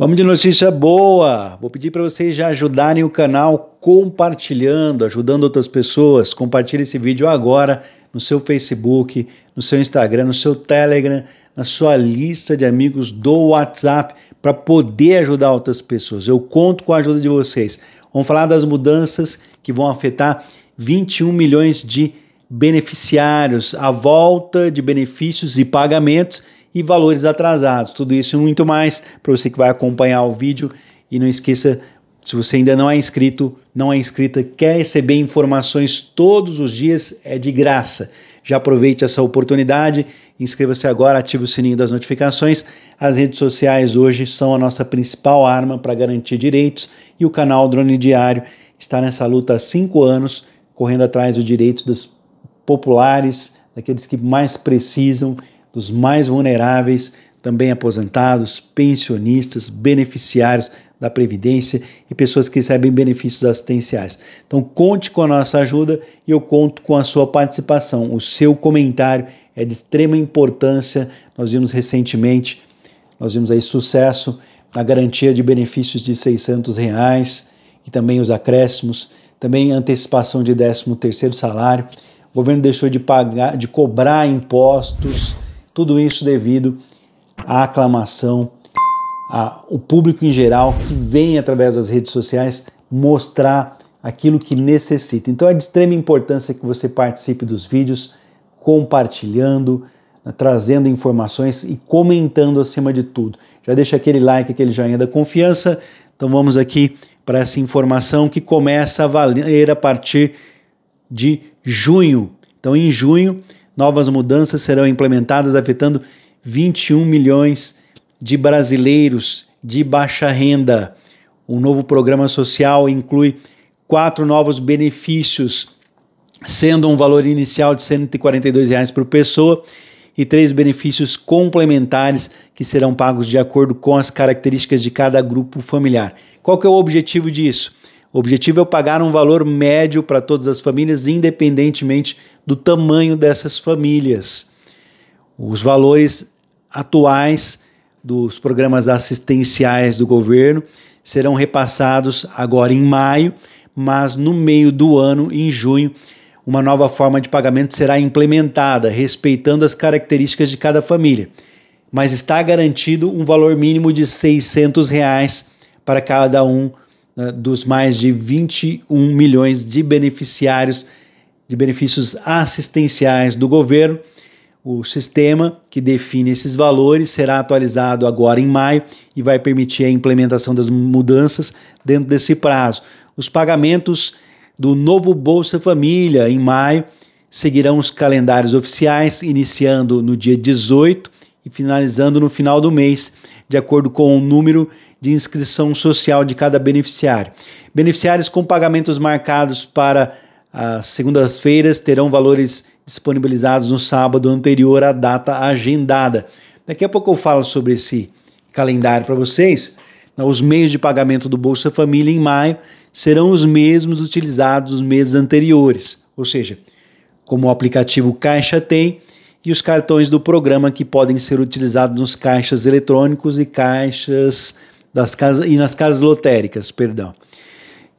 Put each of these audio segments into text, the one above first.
Vamos de notícia boa! Vou pedir para vocês já ajudarem o canal compartilhando, ajudando outras pessoas. Compartilhe esse vídeo agora no seu Facebook, no seu Instagram, no seu Telegram, na sua lista de amigos do WhatsApp para poder ajudar outras pessoas. Eu conto com a ajuda de vocês. Vamos falar das mudanças que vão afetar 21 milhões de beneficiários, a volta de benefícios e pagamentos e valores atrasados. Tudo isso e muito mais para você que vai acompanhar o vídeo. E não esqueça, se você ainda não é inscrito, não é inscrita, quer receber informações todos os dias, é de graça. Já aproveite essa oportunidade, inscreva-se agora, ative o sininho das notificações. As redes sociais hoje são a nossa principal arma para garantir direitos e o canal Drone Diário está nessa luta há cinco anos, correndo atrás do direito dos populares, daqueles que mais precisam dos mais vulneráveis, também aposentados, pensionistas, beneficiários da Previdência e pessoas que recebem benefícios assistenciais. Então, conte com a nossa ajuda e eu conto com a sua participação. O seu comentário é de extrema importância. Nós vimos recentemente, nós vimos aí sucesso na garantia de benefícios de 600 reais e também os acréscimos, também antecipação de 13º salário. O governo deixou de pagar, de cobrar impostos tudo isso devido à aclamação, ao público em geral que vem através das redes sociais mostrar aquilo que necessita. Então é de extrema importância que você participe dos vídeos, compartilhando, né, trazendo informações e comentando acima de tudo. Já deixa aquele like, aquele joinha da confiança. Então vamos aqui para essa informação que começa a valer a partir de junho. Então em junho Novas mudanças serão implementadas afetando 21 milhões de brasileiros de baixa renda. O novo programa social inclui quatro novos benefícios, sendo um valor inicial de R$ 142 por pessoa e três benefícios complementares que serão pagos de acordo com as características de cada grupo familiar. Qual que é o objetivo disso? O objetivo é pagar um valor médio para todas as famílias, independentemente do tamanho dessas famílias. Os valores atuais dos programas assistenciais do governo serão repassados agora em maio, mas no meio do ano, em junho, uma nova forma de pagamento será implementada, respeitando as características de cada família. Mas está garantido um valor mínimo de R$ 600 reais para cada um eh, dos mais de 21 milhões de beneficiários de benefícios assistenciais do governo. O sistema que define esses valores será atualizado agora em maio e vai permitir a implementação das mudanças dentro desse prazo. Os pagamentos do novo Bolsa Família em maio seguirão os calendários oficiais, iniciando no dia 18 e finalizando no final do mês, de acordo com o número de inscrição social de cada beneficiário. Beneficiários com pagamentos marcados para as segundas-feiras terão valores disponibilizados no sábado anterior à data agendada. Daqui a pouco eu falo sobre esse calendário para vocês. Os meios de pagamento do Bolsa Família em maio serão os mesmos utilizados nos meses anteriores, ou seja, como o aplicativo Caixa tem e os cartões do programa que podem ser utilizados nos caixas eletrônicos e caixas das casas e nas casas lotéricas, perdão.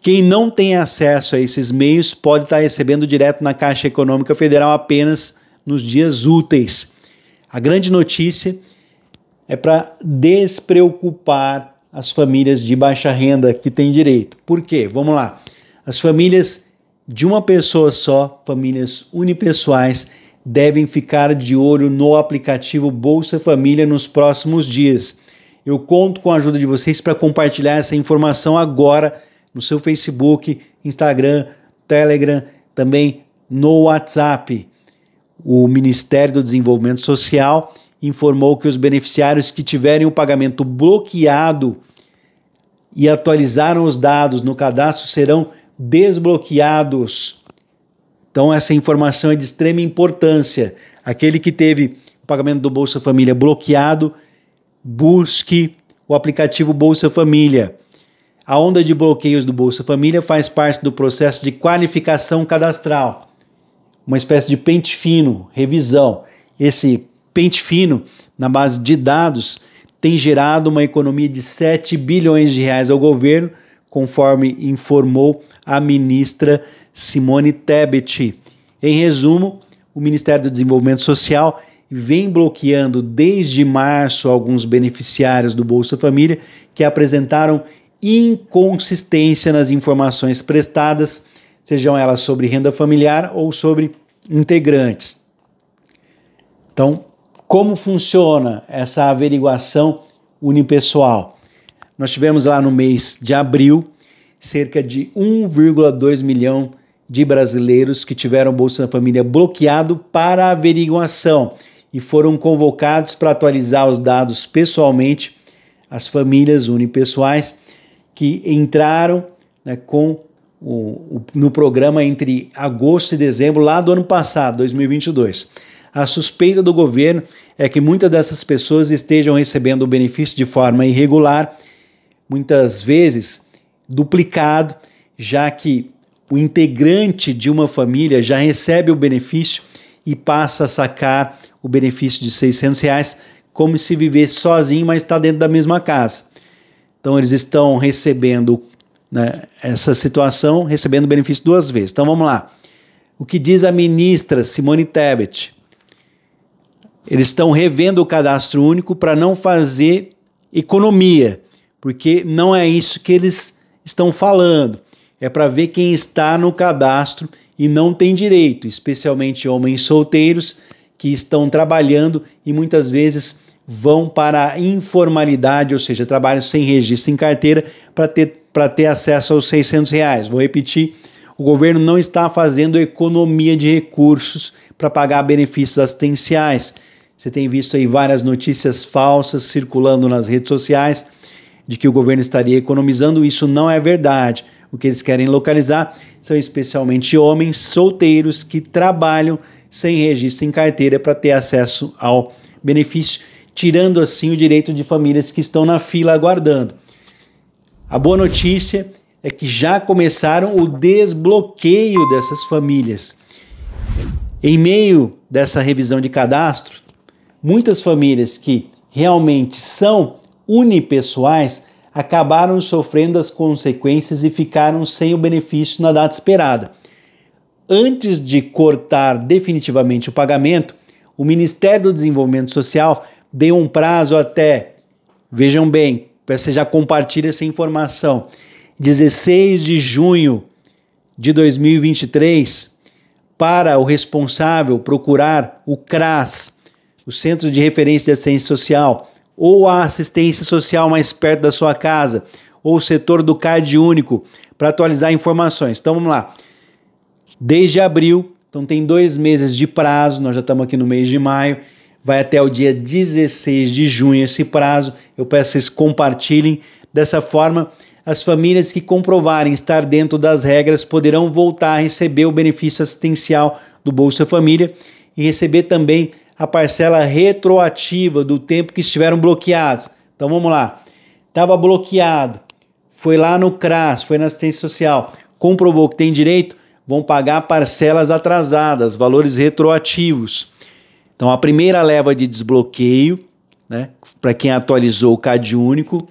Quem não tem acesso a esses meios pode estar recebendo direto na Caixa Econômica Federal apenas nos dias úteis. A grande notícia é para despreocupar as famílias de baixa renda que têm direito. Por quê? Vamos lá. As famílias de uma pessoa só, famílias unipessoais, devem ficar de olho no aplicativo Bolsa Família nos próximos dias. Eu conto com a ajuda de vocês para compartilhar essa informação agora no seu Facebook, Instagram, Telegram, também no WhatsApp. O Ministério do Desenvolvimento Social informou que os beneficiários que tiverem o pagamento bloqueado e atualizaram os dados no cadastro serão desbloqueados. Então, essa informação é de extrema importância. Aquele que teve o pagamento do Bolsa Família bloqueado busque o aplicativo Bolsa Família. A onda de bloqueios do Bolsa Família faz parte do processo de qualificação cadastral, uma espécie de pente fino, revisão. Esse pente fino, na base de dados, tem gerado uma economia de 7 bilhões de reais ao governo, conforme informou a ministra Simone Tebet. Em resumo, o Ministério do Desenvolvimento Social vem bloqueando desde março alguns beneficiários do Bolsa Família que apresentaram inconsistência nas informações prestadas, sejam elas sobre renda familiar ou sobre integrantes. Então, como funciona essa averiguação unipessoal? Nós tivemos lá no mês de abril cerca de 1,2 milhão de brasileiros que tiveram Bolsa Família bloqueado para averiguação e foram convocados para atualizar os dados pessoalmente as famílias unipessoais que entraram né, com o, o, no programa entre agosto e dezembro lá do ano passado, 2022. A suspeita do governo é que muitas dessas pessoas estejam recebendo o benefício de forma irregular, muitas vezes duplicado, já que o integrante de uma família já recebe o benefício e passa a sacar o benefício de 600 reais, como se viver sozinho, mas está dentro da mesma casa. Então eles estão recebendo né, essa situação, recebendo benefício duas vezes. Então vamos lá. O que diz a ministra Simone Tebet? Eles estão revendo o cadastro único para não fazer economia, porque não é isso que eles estão falando. É para ver quem está no cadastro e não tem direito, especialmente homens solteiros que estão trabalhando e muitas vezes vão para a informalidade, ou seja, trabalham sem registro em carteira para ter, para ter acesso aos 600 reais. Vou repetir, o governo não está fazendo economia de recursos para pagar benefícios assistenciais. Você tem visto aí várias notícias falsas circulando nas redes sociais de que o governo estaria economizando, isso não é verdade. O que eles querem localizar são especialmente homens solteiros que trabalham sem registro em carteira para ter acesso ao benefício, tirando assim o direito de famílias que estão na fila aguardando. A boa notícia é que já começaram o desbloqueio dessas famílias. Em meio dessa revisão de cadastro, muitas famílias que realmente são unipessoais acabaram sofrendo as consequências e ficaram sem o benefício na data esperada antes de cortar definitivamente o pagamento, o Ministério do Desenvolvimento Social deu um prazo até, vejam bem, para você já compartilha essa informação, 16 de junho de 2023, para o responsável procurar o CRAS, o Centro de Referência de Assistência Social, ou a assistência social mais perto da sua casa, ou o setor do CAD único, para atualizar informações. Então vamos lá desde abril. Então tem dois meses de prazo, nós já estamos aqui no mês de maio, vai até o dia 16 de junho esse prazo. Eu peço que vocês compartilhem. Dessa forma, as famílias que comprovarem estar dentro das regras poderão voltar a receber o benefício assistencial do Bolsa Família e receber também a parcela retroativa do tempo que estiveram bloqueados. Então vamos lá. Estava bloqueado, foi lá no CRAS, foi na assistência social, comprovou que tem direito, vão pagar parcelas atrasadas, valores retroativos. Então, a primeira leva de desbloqueio, né, para quem atualizou o CAD único,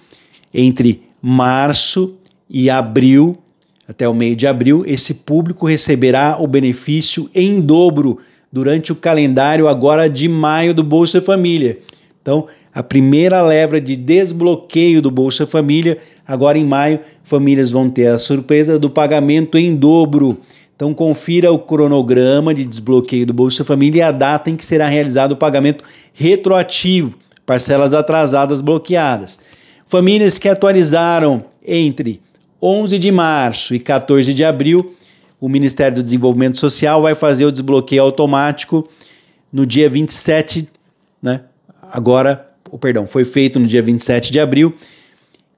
entre março e abril, até o meio de abril, esse público receberá o benefício em dobro durante o calendário agora de maio do Bolsa Família. Então, a primeira leva de desbloqueio do Bolsa Família, agora em maio, famílias vão ter a surpresa do pagamento em dobro então confira o cronograma de desbloqueio do Bolsa Família e a data em que será realizado o pagamento retroativo, parcelas atrasadas bloqueadas. Famílias que atualizaram entre 11 de março e 14 de abril, o Ministério do Desenvolvimento Social vai fazer o desbloqueio automático no dia 27, né? Agora, oh, perdão, foi feito no dia 27 de abril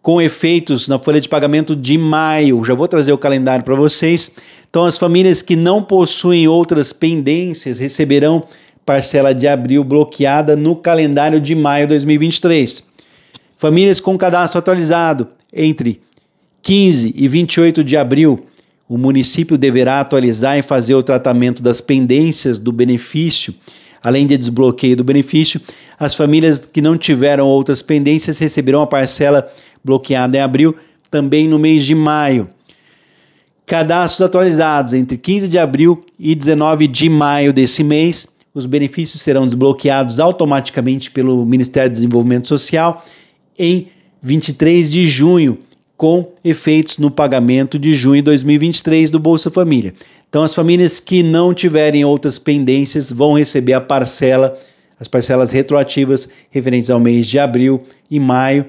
com efeitos na folha de pagamento de maio. Já vou trazer o calendário para vocês. Então, as famílias que não possuem outras pendências receberão parcela de abril bloqueada no calendário de maio de 2023. Famílias com cadastro atualizado entre 15 e 28 de abril, o município deverá atualizar e fazer o tratamento das pendências do benefício Além de desbloqueio do benefício, as famílias que não tiveram outras pendências receberão a parcela bloqueada em abril, também no mês de maio. Cadastros atualizados entre 15 de abril e 19 de maio desse mês. Os benefícios serão desbloqueados automaticamente pelo Ministério do Desenvolvimento Social em 23 de junho, com efeitos no pagamento de junho de 2023 do Bolsa Família. Então, as famílias que não tiverem outras pendências vão receber a parcela, as parcelas retroativas referentes ao mês de abril e maio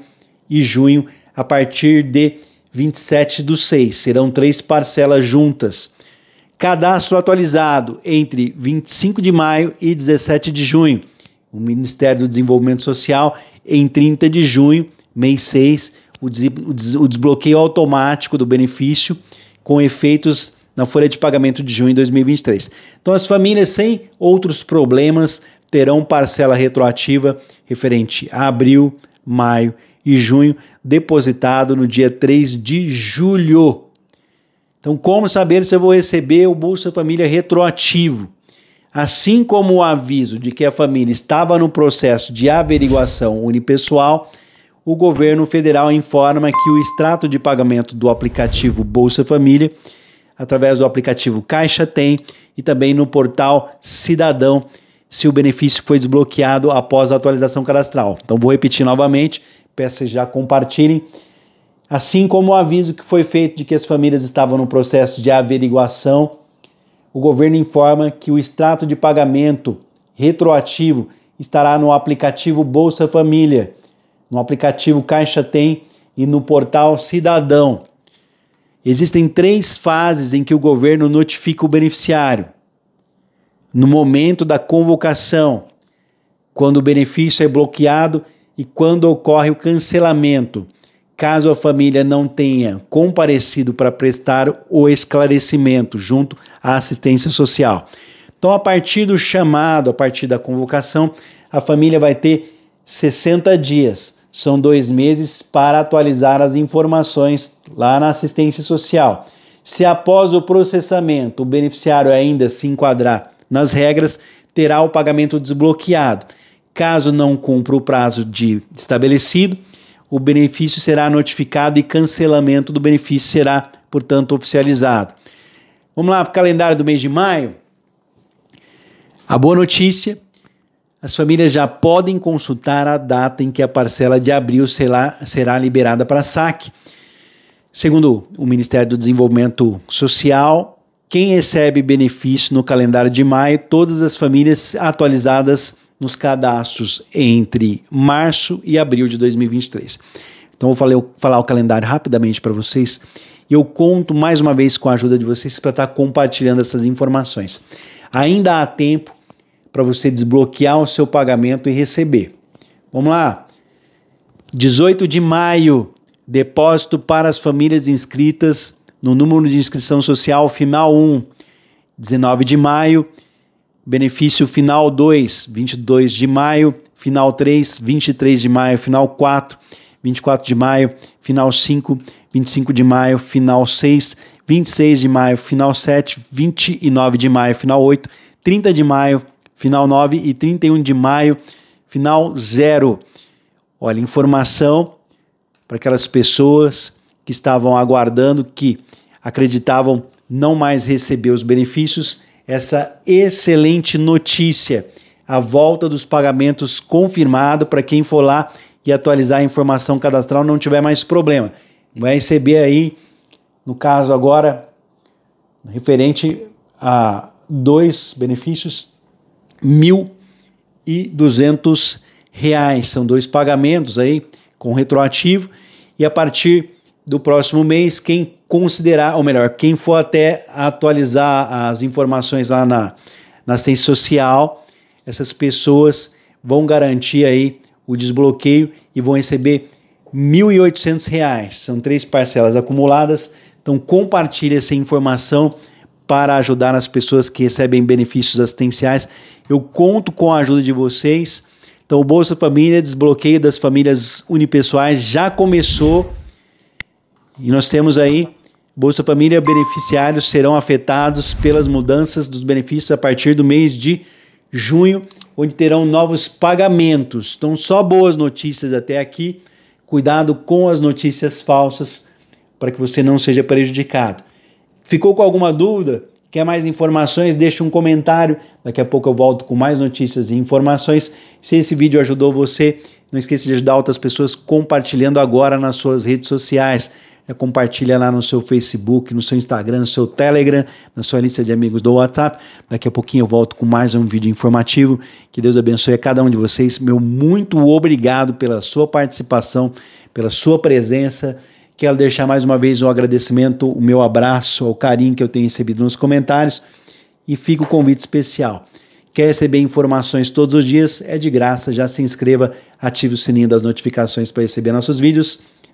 e junho, a partir de 27 do 6. Serão três parcelas juntas. Cadastro atualizado entre 25 de maio e 17 de junho. O Ministério do Desenvolvimento Social, em 30 de junho, mês 6, o, des o desbloqueio automático do benefício com efeitos na folha de pagamento de junho de 2023. Então, as famílias sem outros problemas terão parcela retroativa referente a abril, maio e junho, depositado no dia 3 de julho. Então, como saber se eu vou receber o Bolsa Família retroativo? Assim como o aviso de que a família estava no processo de averiguação unipessoal, o governo federal informa que o extrato de pagamento do aplicativo Bolsa Família, através do aplicativo Caixa Tem e também no portal Cidadão, se o benefício foi desbloqueado após a atualização cadastral. Então, vou repetir novamente: Peço que já compartilhem. Assim como o aviso que foi feito de que as famílias estavam no processo de averiguação, o governo informa que o extrato de pagamento retroativo estará no aplicativo Bolsa Família, no aplicativo Caixa Tem e no portal Cidadão. Existem três fases em que o governo notifica o beneficiário. No momento da convocação, quando o benefício é bloqueado e quando ocorre o cancelamento, caso a família não tenha comparecido para prestar o esclarecimento junto à assistência social. Então, a partir do chamado, a partir da convocação, a família vai ter 60 dias, são dois meses, para atualizar as informações lá na assistência social. Se após o processamento o beneficiário ainda se enquadrar nas regras, terá o pagamento desbloqueado. Caso não cumpra o prazo de estabelecido, o benefício será notificado e cancelamento do benefício será, portanto, oficializado. Vamos lá para o calendário do mês de maio. A boa notícia: as famílias já podem consultar a data em que a parcela de abril será, será liberada para saque. Segundo o Ministério do Desenvolvimento Social, quem recebe benefício no calendário de maio, todas as famílias atualizadas nos cadastros entre março e abril de 2023. Então, eu vou falar, falar o calendário rapidamente para vocês. Eu conto mais uma vez com a ajuda de vocês para estar tá compartilhando essas informações. Ainda há tempo para você desbloquear o seu pagamento e receber. Vamos lá. 18 de maio, depósito para as famílias inscritas no número de inscrição social final 1. 19 de maio, benefício final 2, 22 de maio, final 3, 23 de maio, final 4, 24 de maio, final 5, 25 de maio, final 6, 26 de maio, final 7, 29 de maio, final 8, 30 de maio, final 9 e 31 de maio, final 0. Olha, informação para aquelas pessoas que estavam aguardando, que acreditavam não mais receber os benefícios essa excelente notícia. A volta dos pagamentos confirmado para quem for lá e atualizar a informação cadastral não tiver mais problema. Vai receber aí, no caso agora, referente a dois benefícios, mil e duzentos reais. São dois pagamentos aí com retroativo e a partir do próximo mês quem considerar, ou melhor, quem for até atualizar as informações lá na, na assistência social, essas pessoas vão garantir aí o desbloqueio e vão receber R$ 1.800. São três parcelas acumuladas. Então compartilhe essa informação para ajudar as pessoas que recebem benefícios assistenciais. Eu conto com a ajuda de vocês. Então, o Bolsa Família, desbloqueio das famílias unipessoais já começou. E nós temos aí Bolsa Família beneficiários serão afetados pelas mudanças dos benefícios a partir do mês de junho, onde terão novos pagamentos. Então, só boas notícias até aqui. Cuidado com as notícias falsas para que você não seja prejudicado. Ficou com alguma dúvida? Quer mais informações? Deixe um comentário. Daqui a pouco eu volto com mais notícias e informações. Se esse vídeo ajudou você, não esqueça de ajudar outras pessoas compartilhando agora nas suas redes sociais. Né? compartilha lá no seu Facebook, no seu Instagram, no seu Telegram, na sua lista de amigos do WhatsApp. Daqui a pouquinho eu volto com mais um vídeo informativo. Que Deus abençoe a cada um de vocês. Meu muito obrigado pela sua participação, pela sua presença. Quero deixar mais uma vez um agradecimento, o meu abraço, o carinho que eu tenho recebido nos comentários. E fica o convite especial. Quer receber informações todos os dias? É de graça. Já se inscreva, ative o sininho das notificações para receber nossos vídeos.